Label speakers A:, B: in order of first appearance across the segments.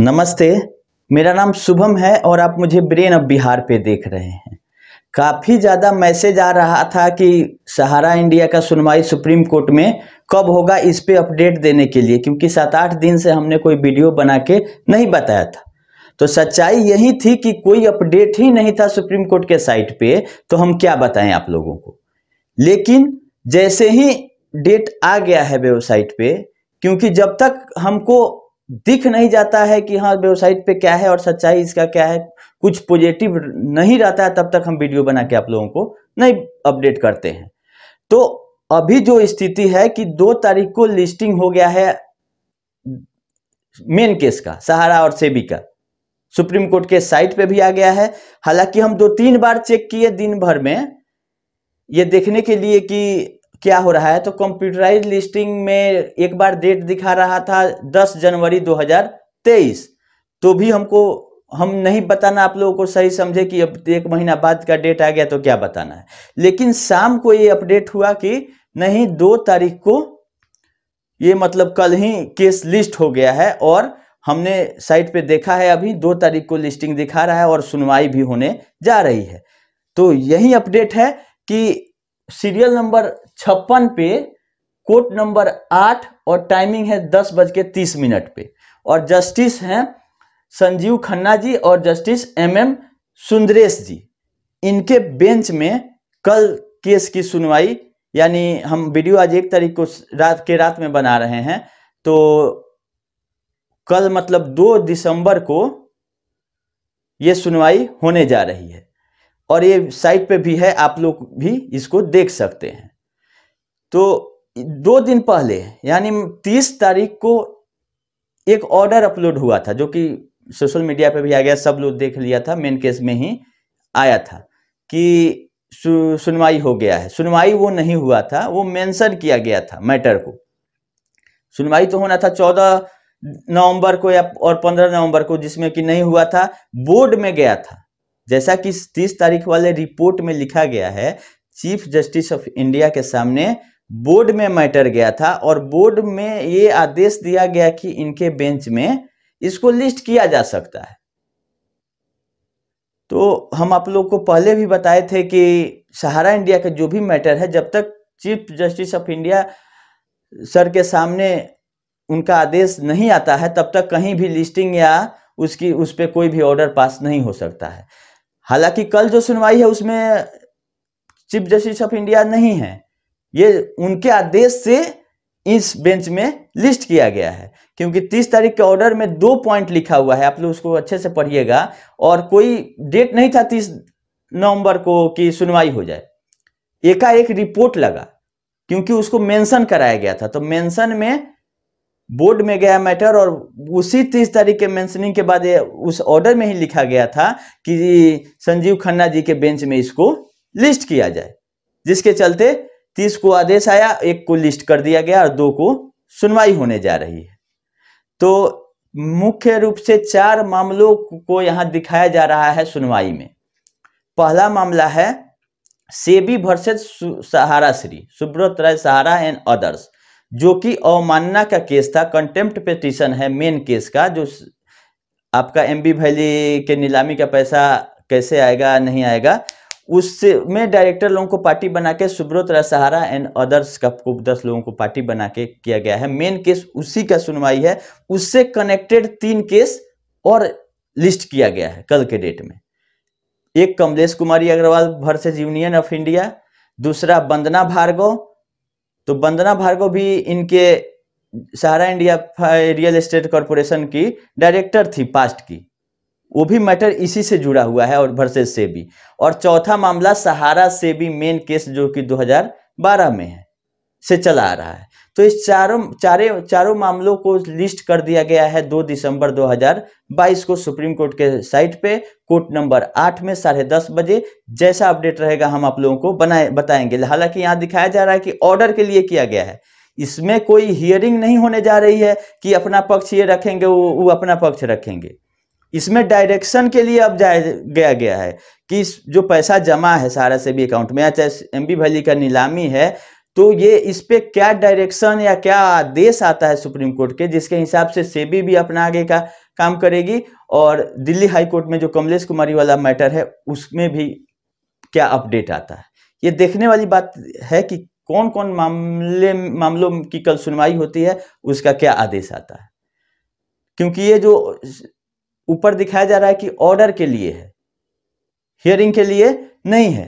A: नमस्ते मेरा नाम शुभम है और आप मुझे ब्रेन ऑफ बिहार पे देख रहे हैं काफ़ी ज़्यादा मैसेज आ रहा था कि सहारा इंडिया का सुनवाई सुप्रीम कोर्ट में कब होगा इस पे अपडेट देने के लिए क्योंकि सात आठ दिन से हमने कोई वीडियो बना के नहीं बताया था तो सच्चाई यही थी कि कोई अपडेट ही नहीं था सुप्रीम कोर्ट के साइट पे तो हम क्या बताएं आप लोगों को लेकिन जैसे ही डेट आ गया है वेबसाइट पे क्योंकि जब तक हमको दिख नहीं जाता है कि हाँ वेबसाइट पे क्या है और सच्चाई इसका क्या है कुछ पॉजिटिव नहीं रहता है तब तक हम वीडियो बना के आप लोगों को नहीं अपडेट करते हैं तो अभी जो स्थिति है कि दो तारीख को लिस्टिंग हो गया है मेन केस का सहारा और सेबी का सुप्रीम कोर्ट के साइट पे भी आ गया है हालांकि हम दो तीन बार चेक किए दिन भर में ये देखने के लिए कि क्या हो रहा है तो कंप्यूटराइज लिस्टिंग में एक बार डेट दिखा रहा था 10 जनवरी 2023 तो भी हमको हम नहीं बताना आप लोगों को सही समझे कि अब एक महीना बाद का डेट आ गया तो क्या बताना है लेकिन शाम को ये अपडेट हुआ कि नहीं दो तारीख को ये मतलब कल ही केस लिस्ट हो गया है और हमने साइट पे देखा है अभी दो तारीख को लिस्टिंग दिखा रहा है और सुनवाई भी होने जा रही है तो यही अपडेट है कि सीरियल नंबर छप्पन पे कोर्ट नंबर आठ और टाइमिंग है दस बज के तीस मिनट पे और जस्टिस हैं संजीव खन्ना जी और justice M M Sundaresh ji इनके बेंच में कल केस की सुनवाई यानी हम वीडियो आज एक तारीख को रात के रात में बना रहे हैं तो कल मतलब दो दिसंबर को ये सुनवाई होने जा रही है और ये साइट पे भी है आप लोग भी इसको देख सकते हैं तो दो दिन पहले यानी तीस तारीख को एक ऑर्डर अपलोड हुआ था जो कि सोशल मीडिया पे भी आ गया सब लोग देख लिया था मेन केस में ही आया था कि सु, सुनवाई हो गया है सुनवाई वो नहीं हुआ था वो मेंशन किया गया था मैटर को सुनवाई तो होना था चौदह नवंबर को या और पंद्रह नवंबर को जिसमें कि नहीं हुआ था बोर्ड में गया था जैसा कि तीस तारीख वाले रिपोर्ट में लिखा गया है चीफ जस्टिस ऑफ इंडिया के सामने बोर्ड में मैटर गया था और बोर्ड में ये आदेश दिया गया कि इनके बेंच में इसको लिस्ट किया जा सकता है तो हम आप लोग को पहले भी बताए थे कि सहारा इंडिया का जो भी मैटर है जब तक chief justice of India sir के सामने उनका आदेश नहीं आता है तब तक कहीं भी लिस्टिंग या उसकी उस पर कोई भी ऑर्डर पास नहीं हो सकता है हालांकि कल जो सुनवाई है उसमें चीफ जस्टिस ऑफ इंडिया नहीं है ये उनके आदेश से इस बेंच में लिस्ट किया गया है क्योंकि 30 तारीख के ऑर्डर में दो पॉइंट लिखा हुआ है आप लोग उसको अच्छे से पढ़िएगा और कोई डेट नहीं था 30 नवंबर को कि सुनवाई हो जाए एकाएक रिपोर्ट लगा क्योंकि उसको मेंशन कराया गया था तो मेंशन में बोर्ड में गया मैटर और उसी तीस तारीख के मेंशनिंग के बाद उस ऑर्डर में ही लिखा गया था कि संजीव खन्ना जी के बेंच में इसको लिस्ट किया जाए जिसके चलते तीस को आदेश आया एक को लिस्ट कर दिया गया और दो को सुनवाई होने जा रही है तो मुख्य रूप से चार मामलों को यहाँ दिखाया जा रहा है सुनवाई में पहला मामला है SEBI versus Sahara Shri Subrata Roy Sahara and others जो कि अवमानना का केस था कंटेम्प्ट पिटिशन है मेन केस का जो आपका एम बी वैली के नीलामी का पैसा कैसे आएगा नहीं आएगा उससे में डायरेक्टर लोगों को पार्टी बना के सुब्रत सहारा एंड अदर्स का को दस लोगों को पार्टी बना के किया गया है मेन केस उसी का सुनवाई है उससे कनेक्टेड तीन केस और लिस्ट किया गया है कल के डेट में एक Kamlesh Kumari Agarwal versus union of India दूसरा बंदना भार्गव तो वंदना भार्गव भी इनके Sahara India real estate corporation की डायरेक्टर थी पास्ट की वो भी मैटर इसी से जुड़ा हुआ है और वर्सेज सेबी और चौथा मामला सहारा सेबी मेन केस जो कि 2012 में है से चला आ रहा है तो इस चारों चारे चारों मामलों को लिस्ट कर दिया गया है 2 दिसंबर 2022 को सुप्रीम कोर्ट के साइट पे कोर्ट नंबर आठ में साढ़े दस बजे जैसा अपडेट रहेगा हम आप लोगों को बनाए बताएंगे हालांकि यहाँ दिखाया जा रहा है कि ऑर्डर के लिए किया गया है इसमें कोई हियरिंग नहीं होने जा रही है कि अपना पक्ष ये रखेंगे वो, वो अपना पक्ष रखेंगे इसमें डायरेक्शन के लिए अब जाया गया गया है कि जो पैसा जमा है सारा से भी अकाउंट में या चाहे एम बी का नीलामी है तो ये इस पे क्या डायरेक्शन या क्या आदेश आता है सुप्रीम कोर्ट के जिसके हिसाब से सेबी भी अपना आगे का काम करेगी और दिल्ली हाई कोर्ट में जो कमलेश कुमारी वाला मैटर है उसमें भी क्या अपडेट आता है ये देखने वाली बात है कि कौन कौन मामले मामलों की कल सुनवाई होती है उसका क्या आदेश आता है क्योंकि ये जो ऊपर दिखाया जा रहा है कि ऑर्डर के लिए है हियरिंग के लिए नहीं है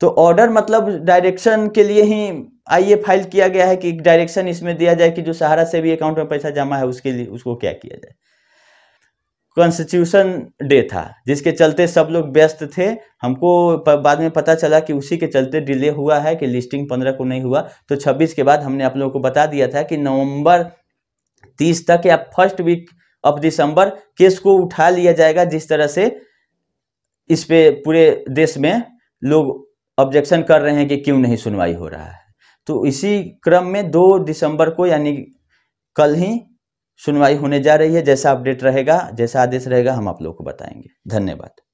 A: तो ऑर्डर मतलब डायरेक्शन के लिए ही आइए फाइल किया गया है कि डायरेक्शन इसमें दिया जाए कि जो सहारा से भी अकाउंट में पैसा जमा है उसके लिए उसको क्या किया जाए कॉन्स्टिट्यूशन डे था जिसके चलते सब लोग व्यस्त थे हमको बाद में पता चला कि उसी के चलते डिले हुआ है कि लिस्टिंग पंद्रह को नहीं हुआ तो छब्बीस के बाद हमने आप लोगों को बता दिया था कि नवंबर तीस तक या first week of December case को उठा लिया जाएगा जिस तरह से इस पे पूरे देश में लोग ऑब्जेक्शन कर रहे हैं कि क्यों नहीं सुनवाई हो रहा है तो इसी क्रम में दो दिसंबर को यानी कल ही सुनवाई होने जा रही है जैसा अपडेट रहेगा जैसा आदेश रहेगा हम आप लोग को बताएंगे धन्यवाद